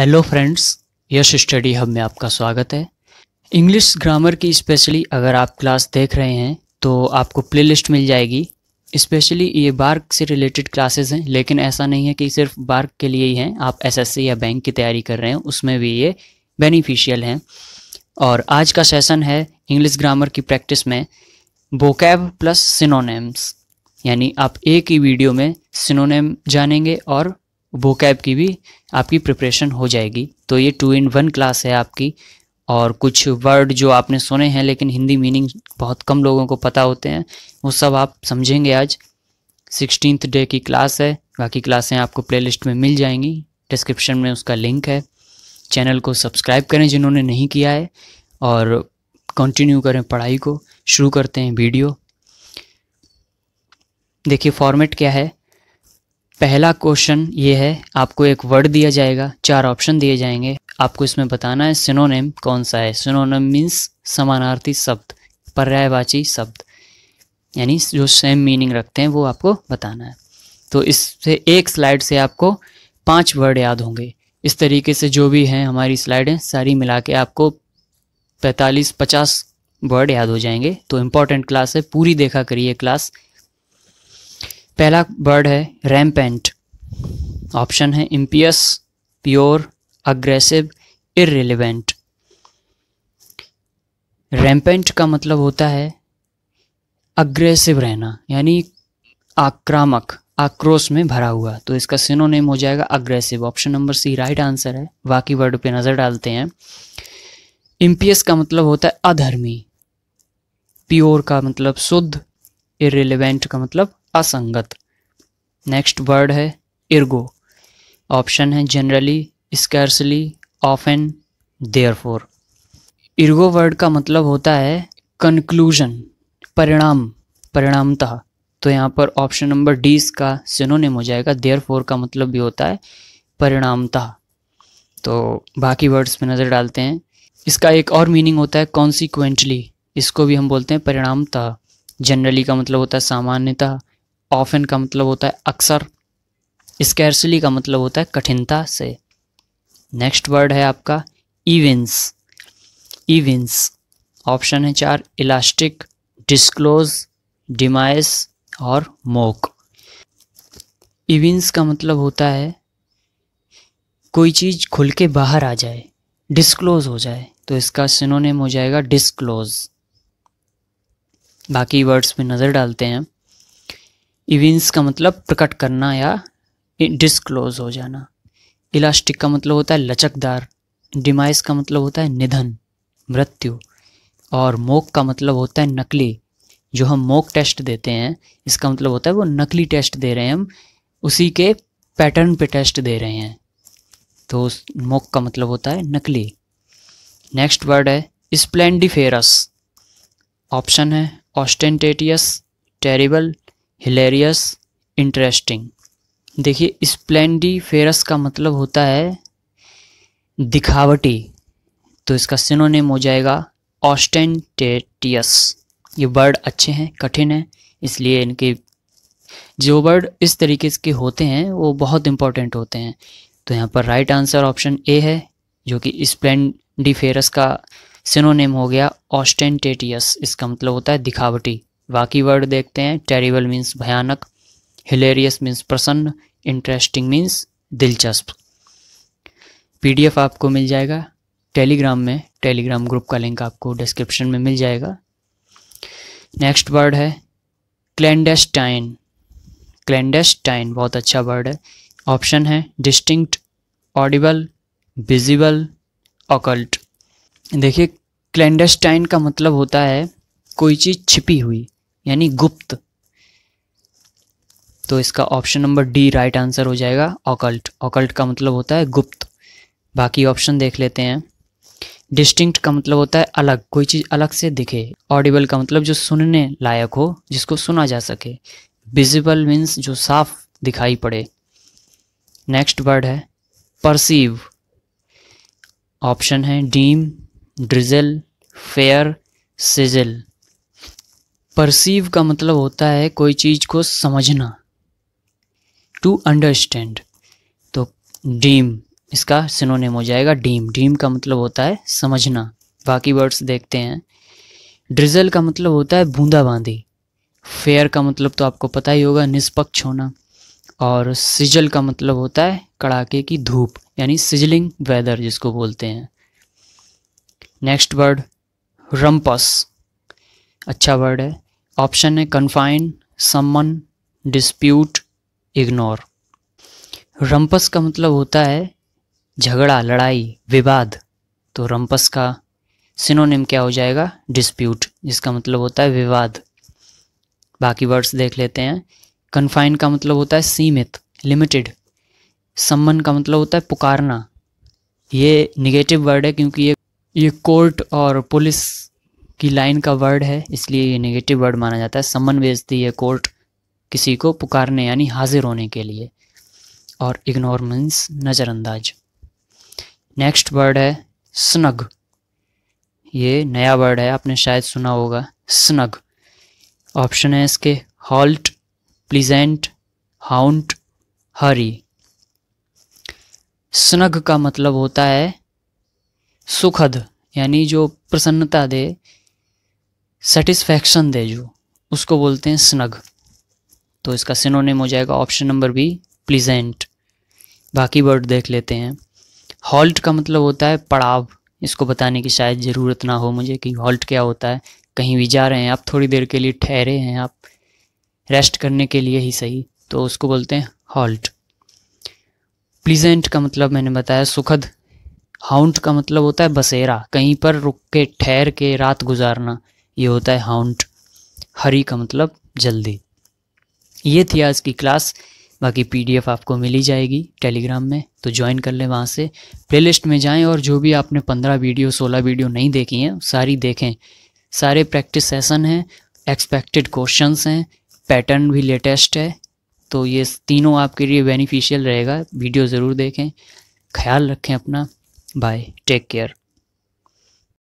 hello friends Yash study hub में आपका स्वागत है इंग्लिश ग्रामर की स्पेशली अगर आप क्लास देख रहे हैं तो आपको प्लेलिस्ट मिल जाएगी स्पेशली ये बार्क से रिलेटेड क्लासेस हैं लेकिन ऐसा नहीं है कि सिर्फ बार्क के लिए ही हैं आप एसएससी या बैंक की तैयारी कर रहे हैं उसमें भी ये बेनिफिशियल हैं और आज का सेशन है इंग्लिश ग्रामर की प्रैक्टिस में बोकैब प्लस सिनोनेम्स यानी आप एक ही वीडियो में सिनोनेम जानेंगे और वो कैब की भी आपकी प्रिपरेशन हो जाएगी तो ये टू इन वन क्लास है आपकी और कुछ वर्ड जो आपने सुने हैं लेकिन हिंदी मीनिंग बहुत कम लोगों को पता होते हैं वो सब आप समझेंगे आज सिक्सटीन डे की क्लास है बाकी क्लासें आपको प्लेलिस्ट में मिल जाएंगी डिस्क्रिप्शन में उसका लिंक है चैनल को सब्सक्राइब करें जिन्होंने नहीं किया है और कंटिन्यू करें पढ़ाई को शुरू करते हैं वीडियो देखिए फॉर्मेट क्या है पहला क्वेश्चन ये है आपको एक वर्ड दिया जाएगा चार ऑप्शन दिए जाएंगे आपको इसमें बताना है सिनोनेम कौन सा है सिनोनेम मीन्स समानार्थी शब्द पर्यायवाची शब्द यानी जो सेम मीनिंग रखते हैं वो आपको बताना है तो इससे एक स्लाइड से आपको पांच वर्ड याद होंगे इस तरीके से जो भी हैं हमारी स्लाइडें सारी मिला के आपको पैंतालीस पचास वर्ड याद हो जाएंगे तो इम्पॉर्टेंट क्लास है पूरी देखा करिए क्लास पहला वर्ड है रैम्पेंट ऑप्शन है impious pure aggressive irrelevant rampant का मतलब होता है अग्रेसिव रहना यानी आक्रामक आक्रोश में भरा हुआ तो इसका सिनोनेम हो जाएगा aggressive option number C right answer है बाकी वर्ड पे नज़र डालते हैं इम्पियस का मतलब होता है अधर्मी प्योर का मतलब शुद्ध इरेलीवेंट का मतलब असंगत नेक्स्ट वर्ड है इर्गो ऑप्शन है generally and therefore ergo word का मतलब होता है कंक्लूजन परिणाम परिणामतः तो यहाँ पर ऑप्शन नंबर डी इसका सिनोनिम हो जाएगा देयर फोर का मतलब भी होता है परिणामतः तो बाकी वर्ड्स पे नज़र डालते हैं इसका एक और मीनिंग होता है कॉन्सिक्वेंटली इसको भी हम बोलते हैं परिणामतः जनरली का मतलब होता है सामान्यतः ऑफन का मतलब होता है अक्सर स्कैर्सली का मतलब होता है कठिनता से नेक्स्ट वर्ड है आपका इवेंस इवेंस ऑप्शन है चार इलास्टिक डिस्क्लोज डिमाइस और मोक इवेंस का मतलब होता है कोई चीज़ खुल के बाहर आ जाए डिस्क्लोज हो जाए तो इसका सिनोनेम हो जाएगा डिस्क्लोज बाकी वर्ड्स पे नज़र डालते हैं इवेंस का मतलब प्रकट करना या डिस्क्लोज हो जाना इलास्टिक का मतलब होता है लचकदार डिमाइस का मतलब होता है निधन मृत्यु और मोक का मतलब होता है नकली जो हम मोक टेस्ट देते हैं इसका मतलब होता है वो नकली टेस्ट दे रहे हैं हम उसी के पैटर्न पे टेस्ट दे रहे हैं तो मोक का मतलब होता है नकली नेक्स्ट वर्ड है स्प्लेंडिफेरस ऑप्शन है ऑस्टेंटेटियस टेरिबल हिलेरियस इंटरेस्टिंग देखिए स्प्लेंडी फेरस का मतलब होता है दिखावटी तो इसका सिनोनिम हो जाएगा ऑस्टेंटेटियस ये वर्ड अच्छे हैं कठिन हैं इसलिए इनके जो वर्ड इस तरीके के होते हैं वो बहुत इंपॉर्टेंट होते हैं तो यहाँ पर राइट आंसर ऑप्शन ए है जो कि स्प्लेंडिफेरस का सिनोनेम हो गया ऑस्टेंटेटियस इसका मतलब होता है दिखावटी बाकी वर्ड देखते हैं टेरिबल मीन्स भयानक हिलेरियस मीन्स प्रसन्न इंटरेस्टिंग मीन्स दिलचस्प पीडीएफ आपको मिल जाएगा टेलीग्राम में टेलीग्राम ग्रुप का लिंक आपको डिस्क्रिप्शन में मिल जाएगा नेक्स्ट वर्ड है क्लैंडेस्टाइन क्लैंडेस्टाइन बहुत अच्छा वर्ड है ऑप्शन है डिस्टिंक्ट ऑडिबल विजिबल ऑकल्ट देखिए क्लैंडेस्टाइन का मतलब होता है कोई चीज़ छिपी हुई यानी गुप्त तो इसका option number D right answer हो जाएगा ऑकल्ट ऑकल्ट का मतलब होता है गुप्त बाकी ऑप्शन देख लेते हैं डिस्टिंक्ट का मतलब होता है अलग कोई चीज़ अलग से दिखे ऑडिबल का मतलब जो सुनने लायक हो जिसको सुना जा सके विजिबल मीन्स जो साफ दिखाई पड़े नेक्स्ट वर्ड है परसीव ऑप्शन है deem drizzle fair sizzle perceive का मतलब होता है कोई चीज़ को समझना टू अंडरस्टैंड तो डीम इसका सिनोनेम हो जाएगा डीम डीम का मतलब होता है समझना बाकी वर्ड्स देखते हैं ड्रिजल का मतलब होता है बूंदाबांदी फेयर का मतलब तो आपको पता ही होगा निष्पक्ष होना और सिजल का मतलब होता है कड़ाके की धूप यानी सिजलिंग वेदर जिसको बोलते हैं नेक्स्ट वर्ड रम्पस अच्छा वर्ड है ऑप्शन है कन्फाइन सम्मन डिस्प्यूट इग्नोर रंपस का मतलब होता है झगड़ा लड़ाई विवाद तो रंपस का सिनोनिम क्या हो जाएगा डिस्प्यूट जिसका मतलब होता है विवाद बाकी वर्ड्स देख लेते हैं कन्फाइन का मतलब होता है सीमित लिमिटेड सम्मन का मतलब होता है पुकारना ये निगेटिव वर्ड है क्योंकि ये ये कोर्ट और पुलिस की लाइन का वर्ड है इसलिए ये नेगेटिव वर्ड माना जाता है समन भेजती है कोर्ट किसी को पुकारने यानी हाजिर होने के लिए और इग्नोर मीन्स नज़रअंदाज नेक्स्ट वर्ड है स्नग ये नया वर्ड है आपने शायद सुना होगा स्नग ऑप्शन है इसके halt pleasant haunt hurry snug का मतलब होता है सुखद यानी जो प्रसन्नता दे सेटिस्फैक्शन दे जो उसको बोलते हैं स्नग तो इसका सिनोनिम हो जाएगा ऑप्शन नंबर बी प्लीजेंट बाकी वर्ड देख लेते हैं हॉल्ट का मतलब होता है पड़ाव इसको बताने की शायद ज़रूरत ना हो मुझे कि हॉल्ट क्या होता है कहीं भी जा रहे हैं आप थोड़ी देर के लिए ठहरे हैं आप रेस्ट करने के लिए ही सही तो उसको बोलते हैं हॉल्ट प्लीजेंट का मतलब मैंने बताया सुखद हाउंट का मतलब होता है बसेरा कहीं पर रुक के ठहर के रात गुजारना ये होता है हाउंट हरी का मतलब जल्दी ये थी आज की क्लास बाकी पीडीएफ आपको मिली जाएगी टेलीग्राम में तो ज्वाइन कर लें वहाँ से प्लेलिस्ट में जाएं और जो भी आपने पंद्रह वीडियो सोलह वीडियो नहीं देखी हैं सारी देखें सारे प्रैक्टिस सेशन हैं एक्सपेक्टेड क्वेश्चंस हैं पैटर्न भी लेटेस्ट है तो ये तीनों आपके लिए बेनिफिशियल रहेगा वीडियो ज़रूर देखें ख्याल रखें अपना बाय टेक केयर